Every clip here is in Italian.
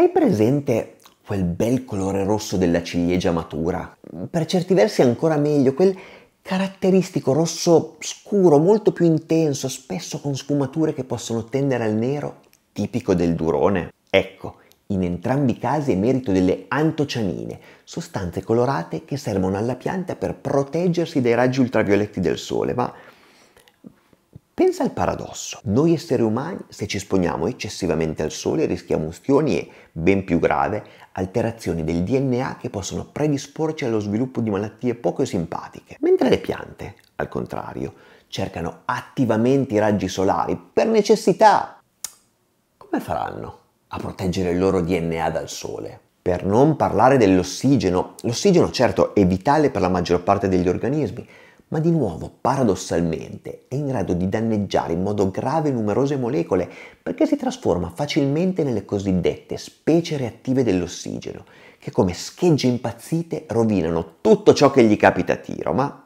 Hai presente quel bel colore rosso della ciliegia matura? Per certi versi ancora meglio, quel caratteristico rosso scuro, molto più intenso, spesso con sfumature che possono tendere al nero, tipico del durone. Ecco, in entrambi i casi è merito delle antocianine, sostanze colorate che servono alla pianta per proteggersi dai raggi ultravioletti del sole, ma Pensa al paradosso. Noi esseri umani, se ci esponiamo eccessivamente al sole, rischiamo ustioni e, ben più grave, alterazioni del DNA che possono predisporci allo sviluppo di malattie poco simpatiche. Mentre le piante, al contrario, cercano attivamente i raggi solari per necessità. Come faranno a proteggere il loro DNA dal sole? Per non parlare dell'ossigeno, l'ossigeno certo è vitale per la maggior parte degli organismi, ma di nuovo paradossalmente è in grado di danneggiare in modo grave numerose molecole perché si trasforma facilmente nelle cosiddette specie reattive dell'ossigeno, che come schegge impazzite rovinano tutto ciò che gli capita a tiro, ma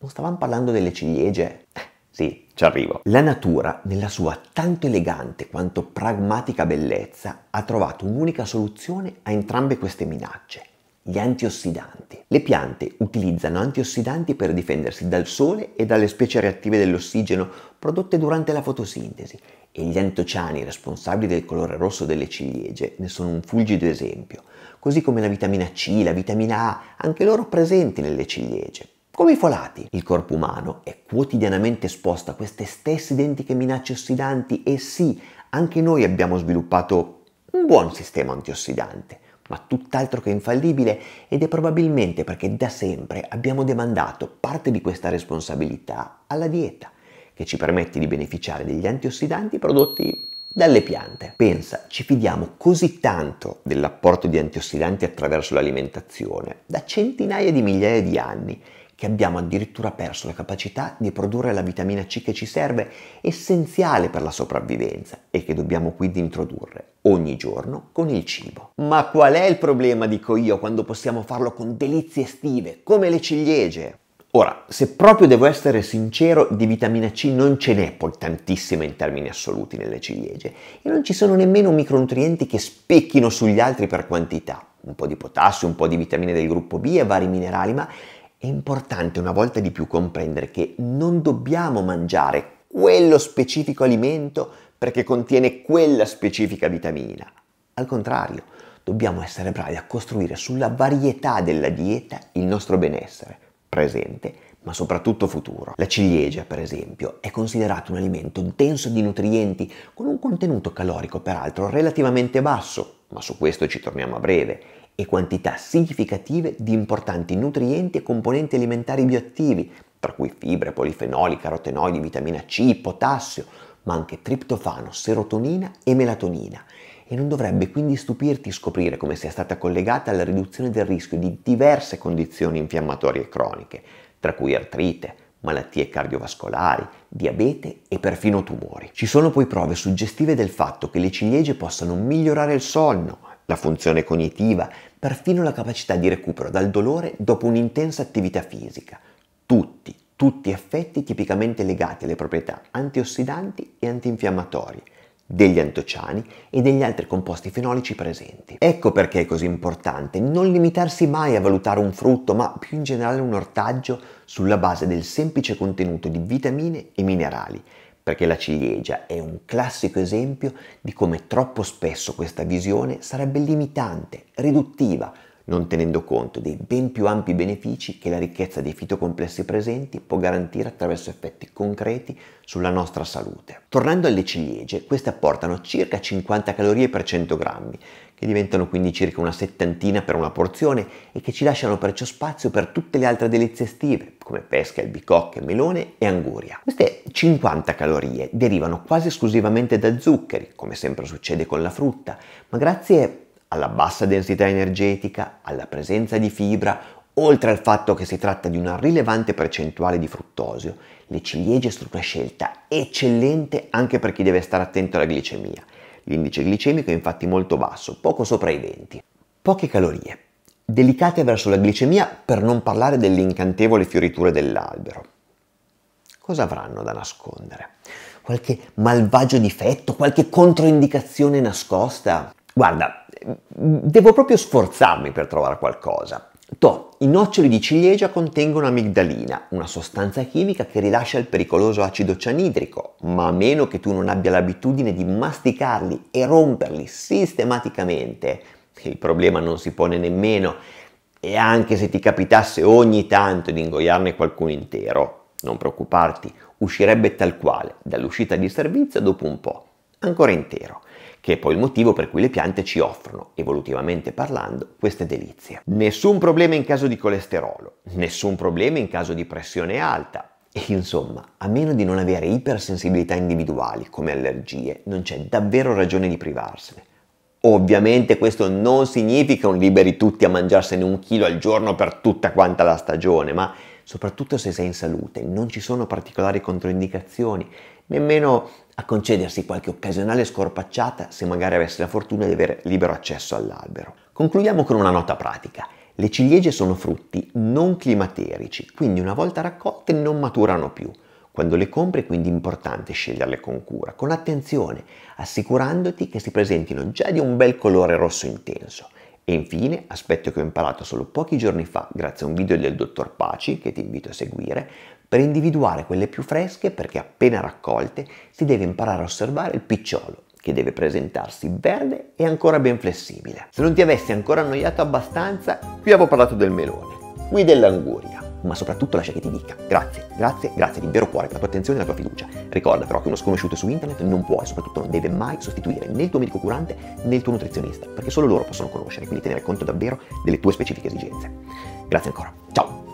non stavamo parlando delle ciliegie? Eh, sì, ci arrivo. La natura, nella sua tanto elegante quanto pragmatica bellezza, ha trovato un'unica soluzione a entrambe queste minacce gli antiossidanti. Le piante utilizzano antiossidanti per difendersi dal sole e dalle specie reattive dell'ossigeno prodotte durante la fotosintesi e gli antociani responsabili del colore rosso delle ciliegie ne sono un fulgido esempio, così come la vitamina C, la vitamina A, anche loro presenti nelle ciliegie. Come i folati, il corpo umano è quotidianamente esposto a queste stesse identiche minacce ossidanti e sì, anche noi abbiamo sviluppato un buon sistema antiossidante ma tutt'altro che infallibile ed è probabilmente perché da sempre abbiamo demandato parte di questa responsabilità alla dieta, che ci permette di beneficiare degli antiossidanti prodotti dalle piante. Pensa, ci fidiamo così tanto dell'apporto di antiossidanti attraverso l'alimentazione, da centinaia di migliaia di anni, che abbiamo addirittura perso la capacità di produrre la vitamina C che ci serve, essenziale per la sopravvivenza e che dobbiamo quindi introdurre ogni giorno con il cibo. Ma qual è il problema, dico io, quando possiamo farlo con delizie estive, come le ciliegie? Ora, se proprio devo essere sincero, di vitamina C non ce n'è poi tantissima in termini assoluti nelle ciliegie e non ci sono nemmeno micronutrienti che specchino sugli altri per quantità. Un po' di potassio, un po' di vitamine del gruppo B e vari minerali, ma è importante una volta di più comprendere che non dobbiamo mangiare quello specifico alimento perché contiene quella specifica vitamina. Al contrario, dobbiamo essere bravi a costruire sulla varietà della dieta il nostro benessere, presente ma soprattutto futuro. La ciliegia, per esempio, è considerata un alimento denso di nutrienti con un contenuto calorico peraltro relativamente basso, ma su questo ci torniamo a breve e quantità significative di importanti nutrienti e componenti alimentari bioattivi, tra cui fibre, polifenoli, carotenoidi, vitamina C, potassio, ma anche triptofano, serotonina e melatonina. E non dovrebbe quindi stupirti scoprire come sia stata collegata alla riduzione del rischio di diverse condizioni infiammatorie croniche, tra cui artrite, malattie cardiovascolari, diabete e perfino tumori. Ci sono poi prove suggestive del fatto che le ciliegie possano migliorare il sonno, la funzione cognitiva, perfino la capacità di recupero dal dolore dopo un'intensa attività fisica. Tutti, tutti effetti tipicamente legati alle proprietà antiossidanti e antinfiammatorie degli antociani e degli altri composti fenolici presenti. Ecco perché è così importante non limitarsi mai a valutare un frutto, ma più in generale un ortaggio, sulla base del semplice contenuto di vitamine e minerali perché la ciliegia è un classico esempio di come troppo spesso questa visione sarebbe limitante, riduttiva, non tenendo conto dei ben più ampi benefici che la ricchezza dei fitocomplessi presenti può garantire attraverso effetti concreti sulla nostra salute. Tornando alle ciliegie, queste apportano circa 50 calorie per 100 grammi, che diventano quindi circa una settantina per una porzione e che ci lasciano perciò spazio per tutte le altre delizie estive, come pesca, albicocche, melone e anguria. Queste 50 calorie derivano quasi esclusivamente da zuccheri, come sempre succede con la frutta, ma grazie alla bassa densità energetica, alla presenza di fibra, oltre al fatto che si tratta di una rilevante percentuale di fruttosio, le ciliegie sono una scelta eccellente anche per chi deve stare attento alla glicemia. L'indice glicemico è infatti molto basso, poco sopra i 20. Poche calorie, delicate verso la glicemia per non parlare dell'incantevole fioritura dell'albero. Cosa avranno da nascondere? Qualche malvagio difetto, qualche controindicazione nascosta? guarda, devo proprio sforzarmi per trovare qualcosa. To, i noccioli di ciliegia contengono amigdalina, una sostanza chimica che rilascia il pericoloso acido cianidrico, ma a meno che tu non abbia l'abitudine di masticarli e romperli sistematicamente, il problema non si pone nemmeno, e anche se ti capitasse ogni tanto di ingoiarne qualcuno intero, non preoccuparti, uscirebbe tal quale dall'uscita di servizio dopo un po', ancora intero che è poi il motivo per cui le piante ci offrono, evolutivamente parlando, queste delizie. Nessun problema in caso di colesterolo, nessun problema in caso di pressione alta, Insomma, a meno di non avere ipersensibilità individuali come allergie, non c'è davvero ragione di privarsene. Ovviamente questo non significa un liberi tutti a mangiarsene un chilo al giorno per tutta quanta la stagione, ma soprattutto se sei in salute, non ci sono particolari controindicazioni, nemmeno a concedersi qualche occasionale scorpacciata se magari avesse la fortuna di avere libero accesso all'albero. Concludiamo con una nota pratica. Le ciliegie sono frutti non climaterici, quindi una volta raccolte non maturano più. Quando le compri è quindi importante sceglierle con cura, con attenzione, assicurandoti che si presentino già di un bel colore rosso intenso. E infine, aspetto che ho imparato solo pochi giorni fa, grazie a un video del dottor Paci, che ti invito a seguire, per individuare quelle più fresche, perché appena raccolte, si deve imparare a osservare il picciolo che deve presentarsi verde e ancora ben flessibile. Se non ti avessi ancora annoiato abbastanza, qui avevo parlato del melone, qui dell'anguria, ma soprattutto lascia che ti dica grazie, grazie, grazie di vero cuore per la tua attenzione e la tua fiducia. Ricorda però che uno sconosciuto su internet non può e soprattutto non deve mai sostituire né il tuo medico curante né il tuo nutrizionista, perché solo loro possono conoscere, quindi tenere conto davvero delle tue specifiche esigenze. Grazie ancora, ciao!